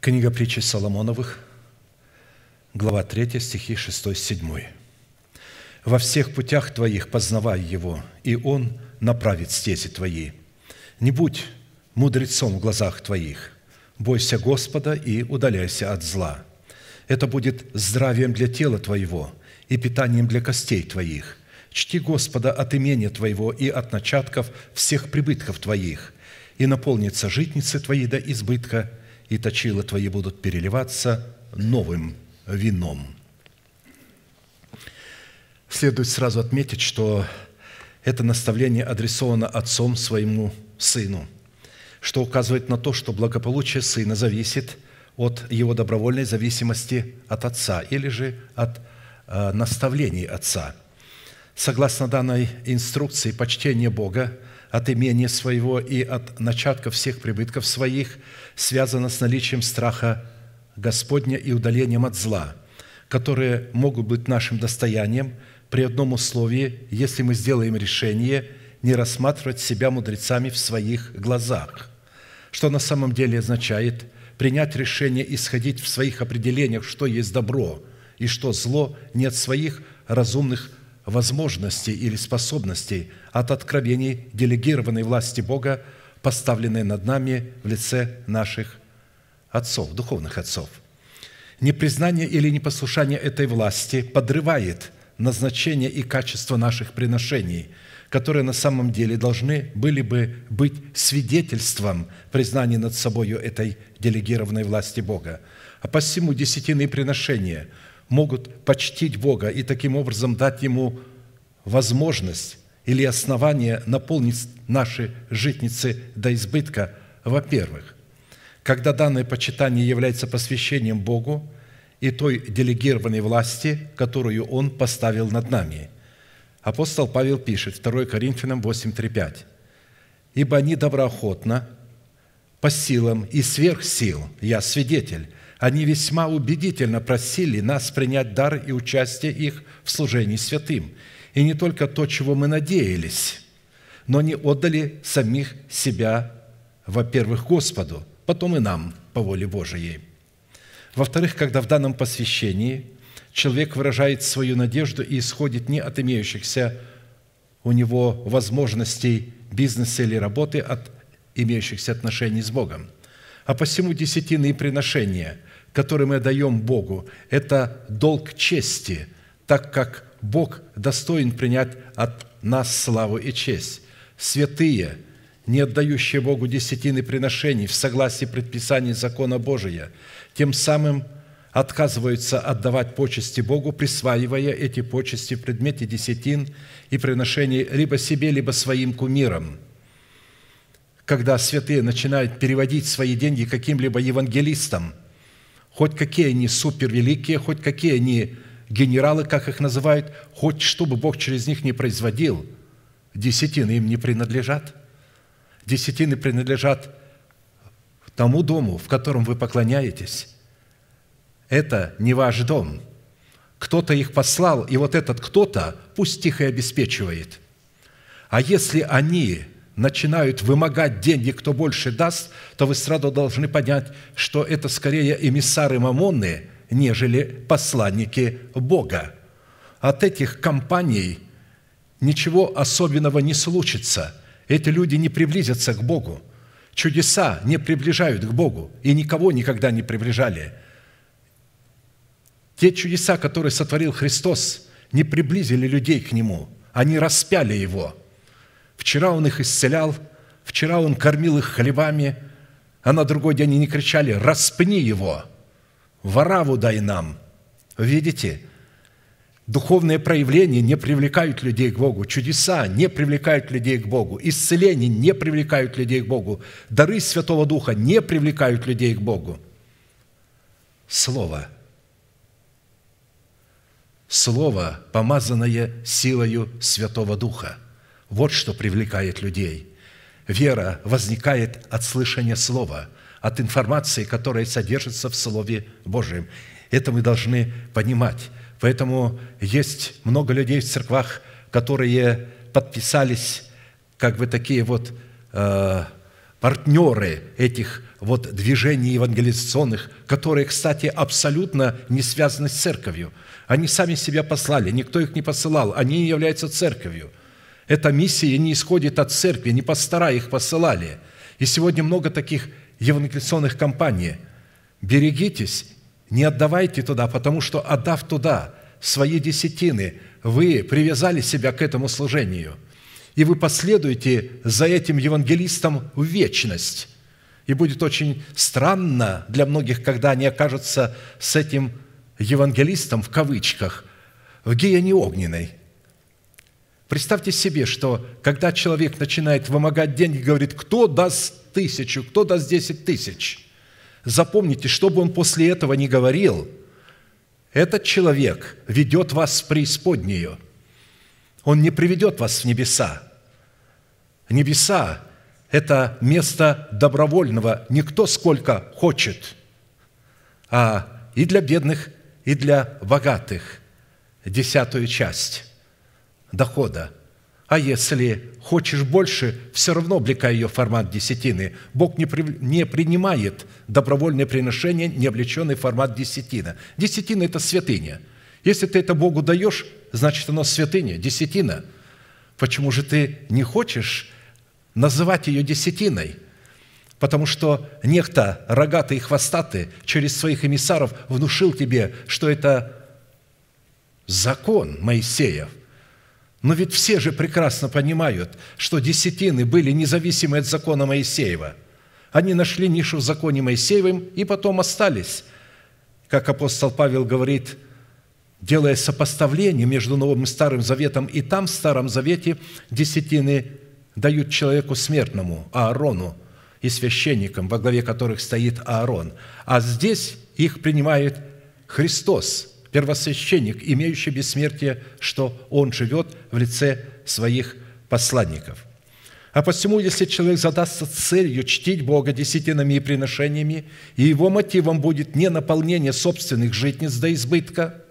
Книга притчи Соломоновых, глава 3, стихи 6-7. «Во всех путях твоих познавай его, и он направит стези твои. Не будь мудрецом в глазах твоих, бойся Господа и удаляйся от зла. Это будет здравием для тела твоего и питанием для костей твоих. Чти Господа от имени твоего и от начатков всех прибытков твоих, и наполнится житницы твои до избытка – и точила твои будут переливаться новым вином». Следует сразу отметить, что это наставление адресовано отцом своему сыну, что указывает на то, что благополучие сына зависит от его добровольной зависимости от отца или же от э, наставлений отца. Согласно данной инструкции, почтение Бога – от имения своего и от начатка всех прибытков своих связано с наличием страха Господня и удалением от зла, которые могут быть нашим достоянием при одном условии, если мы сделаем решение не рассматривать себя мудрецами в своих глазах, что на самом деле означает принять решение исходить в своих определениях, что есть добро и что зло, не от своих разумных возможностей или способностей от откровений делегированной власти Бога, поставленной над нами в лице наших отцов, духовных отцов. Непризнание или непослушание этой власти подрывает назначение и качество наших приношений, которые на самом деле должны были бы быть свидетельством признания над собою этой делегированной власти Бога. А посему десятины приношения – могут почтить Бога и таким образом дать Ему возможность или основание наполнить наши житницы до избытка, во-первых, когда данное почитание является посвящением Богу и той делегированной власти, которую Он поставил над нами. Апостол Павел пишет, 2 Коринфянам 8, 3, 5, «Ибо они доброохотно, по силам и сверх сил, я свидетель, они весьма убедительно просили нас принять дар и участие их в служении святым. И не только то, чего мы надеялись, но не отдали самих себя, во-первых, Господу, потом и нам по воле Божией. Во-вторых, когда в данном посвящении человек выражает свою надежду и исходит не от имеющихся у него возможностей бизнеса или работы, а от имеющихся отношений с Богом. А посему десятины и приношения – который мы даем Богу, это долг чести, так как Бог достоин принять от нас славу и честь. Святые, не отдающие Богу десятины приношений в согласии предписаний закона Божия, тем самым отказываются отдавать почести Богу, присваивая эти почести в предмете десятин и приношений либо себе, либо своим кумирам. Когда святые начинают переводить свои деньги каким-либо евангелистам – хоть какие они супервеликие, хоть какие они генералы, как их называют, хоть чтобы Бог через них не производил, десятины им не принадлежат. Десятины принадлежат тому дому, в котором вы поклоняетесь. Это не ваш дом. Кто-то их послал, и вот этот кто-то пусть их и обеспечивает. А если они начинают вымогать деньги, кто больше даст, то вы сразу должны понять, что это скорее эмиссары Мамонны, нежели посланники Бога. От этих компаний ничего особенного не случится. Эти люди не приблизятся к Богу. Чудеса не приближают к Богу и никого никогда не приближали. Те чудеса, которые сотворил Христос, не приблизили людей к Нему. Они распяли Его – Вчера Он их исцелял, вчера Он кормил их хлебами, а на другой день они кричали «Распни его! Вораву дай нам!» Видите, духовные проявления не привлекают людей к Богу, чудеса не привлекают людей к Богу, исцеления не привлекают людей к Богу, дары Святого Духа не привлекают людей к Богу. Слово – Слово, помазанное силою Святого Духа – вот что привлекает людей. Вера возникает от слышания Слова, от информации, которая содержится в Слове Божьем. Это мы должны понимать. Поэтому есть много людей в церквах, которые подписались как бы такие вот э, партнеры этих вот движений евангелизационных, которые, кстати, абсолютно не связаны с церковью. Они сами себя послали, никто их не посылал, они не являются церковью – эта миссия не исходит от церкви, не пастора их посылали. И сегодня много таких евангелиционных компаний. Берегитесь, не отдавайте туда, потому что, отдав туда свои десятины, вы привязали себя к этому служению, и вы последуете за этим евангелистом в вечность. И будет очень странно для многих, когда они окажутся с этим евангелистом в кавычках в гиене огненной, Представьте себе, что когда человек начинает вымогать деньги, говорит, кто даст тысячу, кто даст десять тысяч, запомните, что бы он после этого ни говорил, этот человек ведет вас в преисподнюю. Он не приведет вас в небеса. Небеса – это место добровольного. Никто сколько хочет, а и для бедных, и для богатых – десятую часть дохода. А если хочешь больше, все равно облекай ее в формат десятины. Бог не, при, не принимает добровольное приношение, не облеченный в формат десятина. Десятина – это святыня. Если ты это Богу даешь, значит, оно святыня, десятина. Почему же ты не хочешь называть ее десятиной – потому что некто рогатый и хвостатый через своих эмиссаров внушил тебе, что это закон Моисеев. Но ведь все же прекрасно понимают, что десятины были независимы от закона Моисеева. Они нашли нишу в законе Моисеевым и потом остались. Как апостол Павел говорит, делая сопоставление между Новым и Старым Заветом, и там, в Старом Завете, десятины дают человеку смертному, Аарону, и священникам, во главе которых стоит Аарон. А здесь их принимает Христос – первосвященник, имеющий бессмертие, что он живет в лице своих посланников. А посему, если человек задастся целью чтить Бога десятинами и приношениями, и его мотивом будет не наполнение собственных житниц до избытка –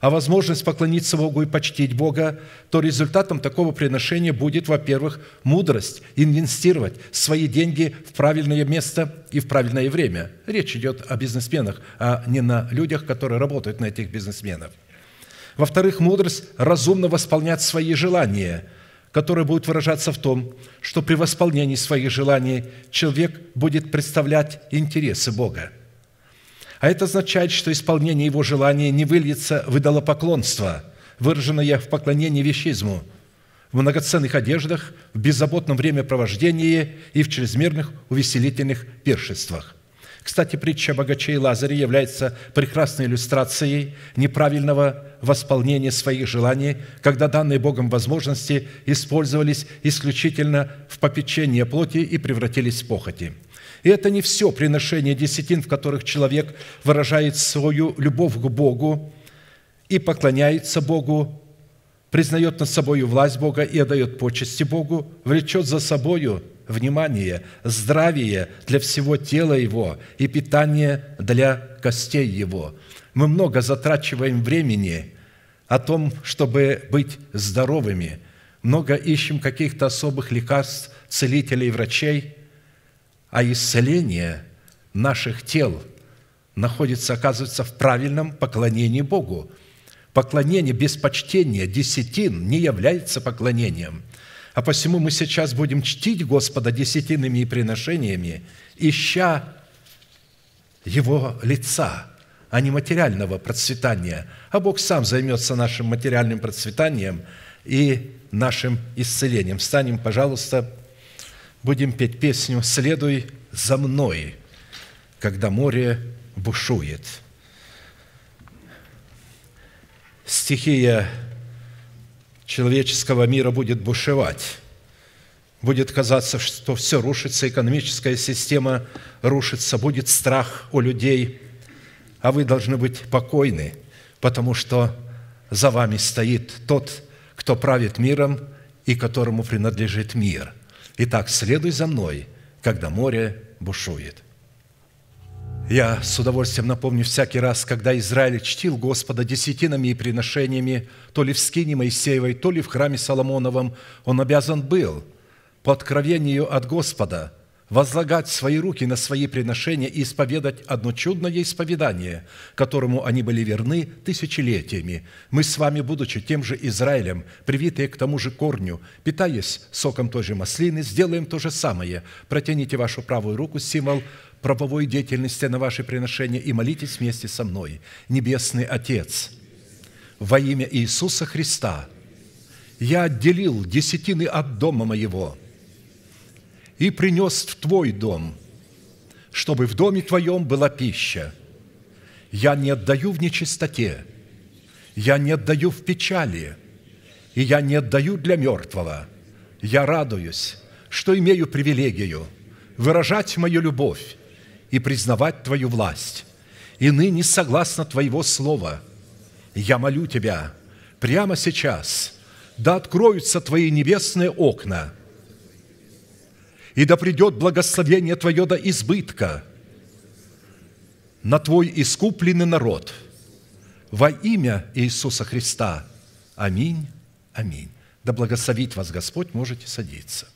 а возможность поклониться Богу и почтить Бога, то результатом такого приношения будет, во-первых, мудрость инвестировать свои деньги в правильное место и в правильное время. Речь идет о бизнесменах, а не на людях, которые работают на этих бизнесменов. Во-вторых, мудрость разумно восполнять свои желания, которые будут выражаться в том, что при восполнении своих желаний человек будет представлять интересы Бога – а это означает, что исполнение его желания не выльется в идолопоклонство, выраженное в поклонении вещизму, в многоценных одеждах, в беззаботном времяпровождении и в чрезмерных увеселительных пиршествах. Кстати, притча о богаче и Лазаре является прекрасной иллюстрацией неправильного восполнения своих желаний, когда данные Богом возможности использовались исключительно в попечении плоти и превратились в похоти – и это не все приношение десятин, в которых человек выражает свою любовь к Богу и поклоняется Богу, признает над собой власть Бога и отдает почести Богу, влечет за собою внимание, здравие для всего тела его и питание для костей его. Мы много затрачиваем времени о том, чтобы быть здоровыми, много ищем каких-то особых лекарств, целителей, врачей – а исцеление наших тел находится, оказывается, в правильном поклонении Богу. Поклонение без почтения десятин не является поклонением. А посему мы сейчас будем чтить Господа десятинами и приношениями, ища Его лица, а не материального процветания. А Бог сам займется нашим материальным процветанием и нашим исцелением. Встанем, пожалуйста, будем петь песню «Следуй за мной, когда море бушует». Стихия человеческого мира будет бушевать. Будет казаться, что все рушится, экономическая система рушится, будет страх у людей, а вы должны быть покойны, потому что за вами стоит тот, кто правит миром и которому принадлежит мир – Итак, следуй за мной, когда море бушует. Я с удовольствием напомню всякий раз, когда Израиль чтил Господа десятинами и приношениями, то ли в скине Моисеевой, то ли в храме Соломоновом, он обязан был по откровению от Господа – возлагать свои руки на свои приношения и исповедать одно чудное исповедание, которому они были верны тысячелетиями. Мы с вами, будучи тем же Израилем, привитые к тому же корню, питаясь соком той же маслины, сделаем то же самое. Протяните вашу правую руку, символ правовой деятельности на ваши приношения, и молитесь вместе со мной. Небесный Отец, во имя Иисуса Христа, я отделил десятины от дома моего – и принес в твой дом, чтобы в доме твоем была пища. Я не отдаю в нечистоте, я не отдаю в печали, и я не отдаю для мертвого. Я радуюсь, что имею привилегию выражать мою любовь и признавать Твою власть. И ныне, согласно Твоего слова, я молю Тебя прямо сейчас, да откроются Твои небесные окна – и да придет благословение Твое до избытка на Твой искупленный народ во имя Иисуса Христа. Аминь, аминь. Да благословит вас Господь, можете садиться.